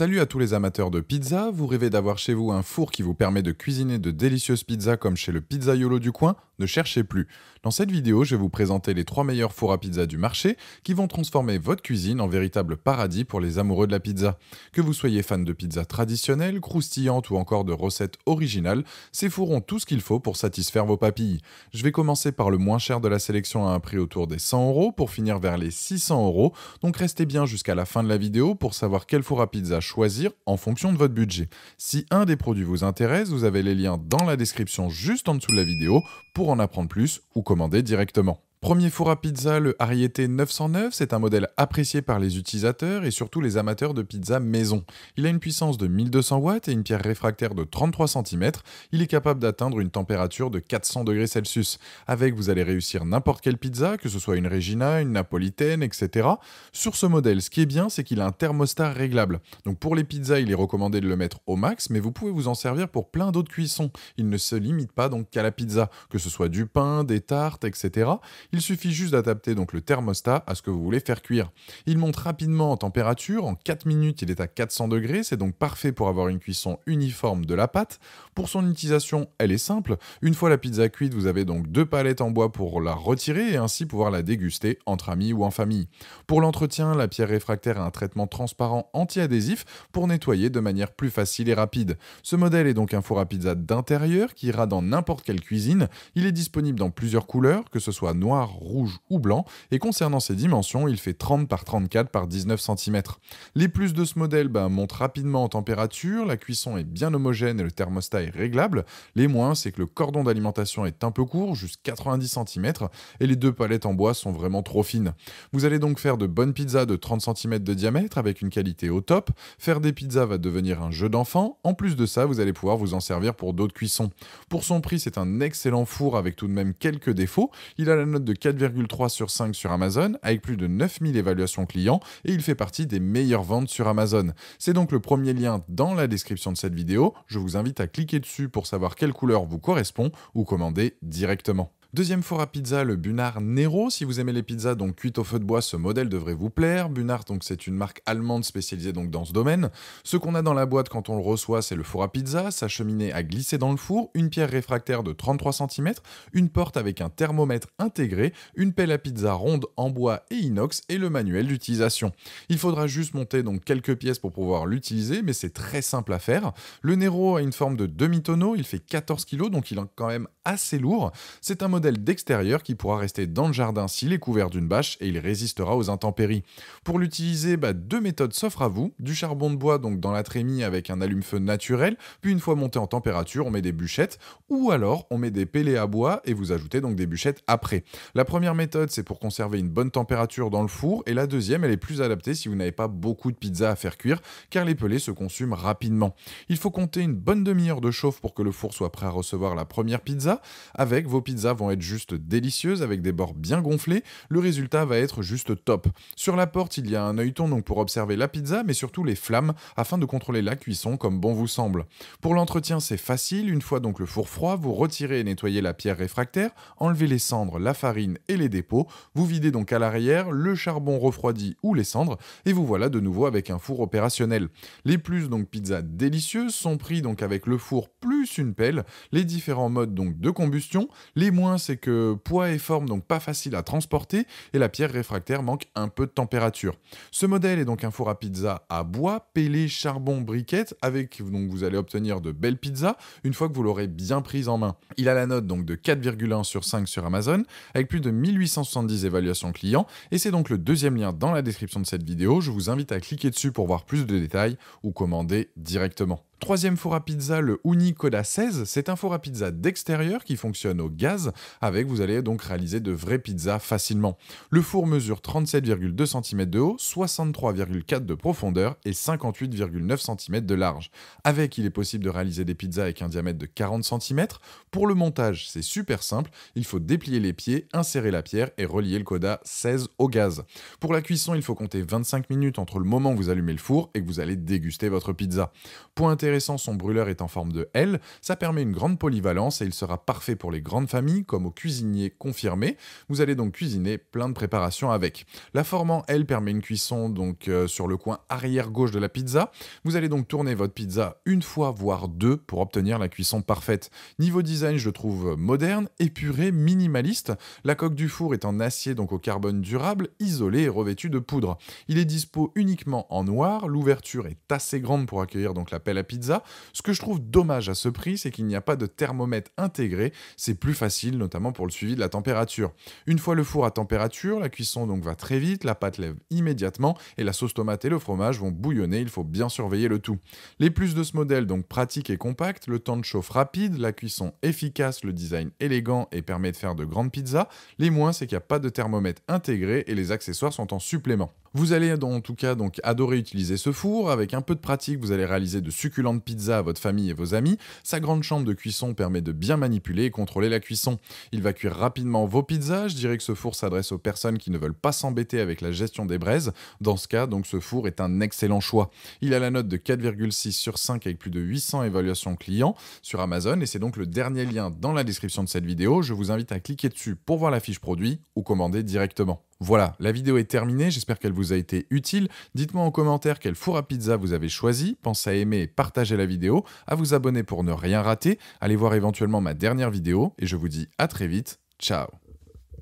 Salut à tous les amateurs de pizza, vous rêvez d'avoir chez vous un four qui vous permet de cuisiner de délicieuses pizzas comme chez le pizzaiolo du coin ne cherchez plus. Dans cette vidéo, je vais vous présenter les trois meilleurs fours à pizza du marché qui vont transformer votre cuisine en véritable paradis pour les amoureux de la pizza. Que vous soyez fan de pizza traditionnelle, croustillante ou encore de recettes originales, ces fours ont tout ce qu'il faut pour satisfaire vos papilles. Je vais commencer par le moins cher de la sélection à un prix autour des 100 euros pour finir vers les 600 euros, donc restez bien jusqu'à la fin de la vidéo pour savoir quel four à pizza choisir en fonction de votre budget. Si un des produits vous intéresse, vous avez les liens dans la description juste en dessous de la vidéo pour en apprendre plus ou commander directement. Premier four à pizza, le Ariete 909, c'est un modèle apprécié par les utilisateurs et surtout les amateurs de pizza maison. Il a une puissance de 1200 watts et une pierre réfractaire de 33 cm. Il est capable d'atteindre une température de 400 degrés Avec, vous allez réussir n'importe quelle pizza, que ce soit une Regina, une Napolitaine, etc. Sur ce modèle, ce qui est bien, c'est qu'il a un thermostat réglable. Donc pour les pizzas, il est recommandé de le mettre au max, mais vous pouvez vous en servir pour plein d'autres cuissons. Il ne se limite pas donc qu'à la pizza, que ce soit du pain, des tartes, etc. Il suffit juste d'adapter donc le thermostat à ce que vous voulez faire cuire. Il monte rapidement en température, en 4 minutes il est à 400 degrés, c'est donc parfait pour avoir une cuisson uniforme de la pâte. Pour son utilisation, elle est simple. Une fois la pizza cuite, vous avez donc deux palettes en bois pour la retirer et ainsi pouvoir la déguster entre amis ou en famille. Pour l'entretien, la pierre réfractaire a un traitement transparent anti-adhésif pour nettoyer de manière plus facile et rapide. Ce modèle est donc un four à pizza d'intérieur qui ira dans n'importe quelle cuisine. Il est disponible dans plusieurs couleurs, que ce soit noir rouge ou blanc, et concernant ses dimensions, il fait 30 par 34 par 19 cm. Les plus de ce modèle bah, montent rapidement en température, la cuisson est bien homogène et le thermostat est réglable, les moins c'est que le cordon d'alimentation est un peu court, juste 90 cm, et les deux palettes en bois sont vraiment trop fines. Vous allez donc faire de bonnes pizzas de 30 cm de diamètre avec une qualité au top, faire des pizzas va devenir un jeu d'enfant, en plus de ça vous allez pouvoir vous en servir pour d'autres cuissons. Pour son prix c'est un excellent four avec tout de même quelques défauts, il a la note de 4,3 sur 5 sur Amazon, avec plus de 9000 évaluations clients, et il fait partie des meilleures ventes sur Amazon. C'est donc le premier lien dans la description de cette vidéo, je vous invite à cliquer dessus pour savoir quelle couleur vous correspond ou commander directement. Deuxième four à pizza, le bunard Nero. Si vous aimez les pizzas donc cuites au feu de bois, ce modèle devrait vous plaire. Bunard, donc c'est une marque allemande spécialisée donc dans ce domaine. Ce qu'on a dans la boîte quand on le reçoit, c'est le four à pizza, sa cheminée à glisser dans le four, une pierre réfractaire de 33 cm, une porte avec un thermomètre intégré, une pelle à pizza ronde en bois et inox et le manuel d'utilisation. Il faudra juste monter donc quelques pièces pour pouvoir l'utiliser, mais c'est très simple à faire. Le Nero a une forme de demi-tonneau, il fait 14 kg, donc il est quand même assez lourd. C'est un modèle d'extérieur qui pourra rester dans le jardin s'il est couvert d'une bâche et il résistera aux intempéries. Pour l'utiliser, bah, deux méthodes s'offrent à vous. Du charbon de bois donc dans la trémie avec un allume-feu naturel, puis une fois monté en température, on met des bûchettes ou alors on met des pelés à bois et vous ajoutez donc des bûchettes après. La première méthode, c'est pour conserver une bonne température dans le four et la deuxième, elle est plus adaptée si vous n'avez pas beaucoup de pizzas à faire cuire car les pelés se consument rapidement. Il faut compter une bonne demi-heure de chauffe pour que le four soit prêt à recevoir la première pizza. Avec, vos pizzas vont être juste délicieuse avec des bords bien gonflés, le résultat va être juste top. Sur la porte, il y a un œilleton donc pour observer la pizza mais surtout les flammes afin de contrôler la cuisson comme bon vous semble. Pour l'entretien, c'est facile, une fois donc le four froid, vous retirez et nettoyez la pierre réfractaire, enlevez les cendres, la farine et les dépôts, vous videz donc à l'arrière le charbon refroidi ou les cendres et vous voilà de nouveau avec un four opérationnel. Les plus donc pizza délicieuses sont pris donc avec le four plus une pelle, les différents modes donc de combustion, les moins c'est que poids et forme donc pas facile à transporter et la pierre réfractaire manque un peu de température. Ce modèle est donc un four à pizza à bois, pelé charbon, briquette, avec donc vous allez obtenir de belles pizzas une fois que vous l'aurez bien prise en main. Il a la note donc de 4,1 sur 5 sur Amazon avec plus de 1870 évaluations clients et c'est donc le deuxième lien dans la description de cette vidéo. Je vous invite à cliquer dessus pour voir plus de détails ou commander directement. Troisième four à pizza, le Coda 16, c'est un four à pizza d'extérieur qui fonctionne au gaz, avec vous allez donc réaliser de vraies pizzas facilement. Le four mesure 37,2 cm de haut, 63,4 de profondeur et 58,9 cm de large. Avec, il est possible de réaliser des pizzas avec un diamètre de 40 cm. Pour le montage, c'est super simple, il faut déplier les pieds, insérer la pierre et relier le Coda 16 au gaz. Pour la cuisson, il faut compter 25 minutes entre le moment où vous allumez le four et que vous allez déguster votre pizza. Point son brûleur est en forme de L, ça permet une grande polyvalence et il sera parfait pour les grandes familles comme aux cuisiniers confirmés. Vous allez donc cuisiner plein de préparations avec. La forme en L permet une cuisson donc euh, sur le coin arrière gauche de la pizza. Vous allez donc tourner votre pizza une fois voire deux pour obtenir la cuisson parfaite. Niveau design, je trouve moderne, épuré, minimaliste. La coque du four est en acier donc au carbone durable, isolé et revêtu de poudre. Il est dispo uniquement en noir, l'ouverture est assez grande pour accueillir donc la pelle à pizza ce que je trouve dommage à ce prix, c'est qu'il n'y a pas de thermomètre intégré. C'est plus facile, notamment pour le suivi de la température. Une fois le four à température, la cuisson donc va très vite, la pâte lève immédiatement et la sauce tomate et le fromage vont bouillonner. Il faut bien surveiller le tout. Les plus de ce modèle, donc pratique et compact, le temps de chauffe rapide, la cuisson efficace, le design élégant et permet de faire de grandes pizzas. Les moins, c'est qu'il n'y a pas de thermomètre intégré et les accessoires sont en supplément. Vous allez en tout cas donc adorer utiliser ce four. Avec un peu de pratique, vous allez réaliser de succulentes pizzas à votre famille et vos amis. Sa grande chambre de cuisson permet de bien manipuler et contrôler la cuisson. Il va cuire rapidement vos pizzas. Je dirais que ce four s'adresse aux personnes qui ne veulent pas s'embêter avec la gestion des braises. Dans ce cas, donc ce four est un excellent choix. Il a la note de 4,6 sur 5 avec plus de 800 évaluations clients sur Amazon et c'est donc le dernier lien dans la description de cette vidéo. Je vous invite à cliquer dessus pour voir la fiche produit ou commander directement. Voilà, la vidéo est terminée, j'espère qu'elle vous a été utile. Dites-moi en commentaire quel four à pizza vous avez choisi, pensez à aimer et partager la vidéo, à vous abonner pour ne rien rater, allez voir éventuellement ma dernière vidéo, et je vous dis à très vite, ciao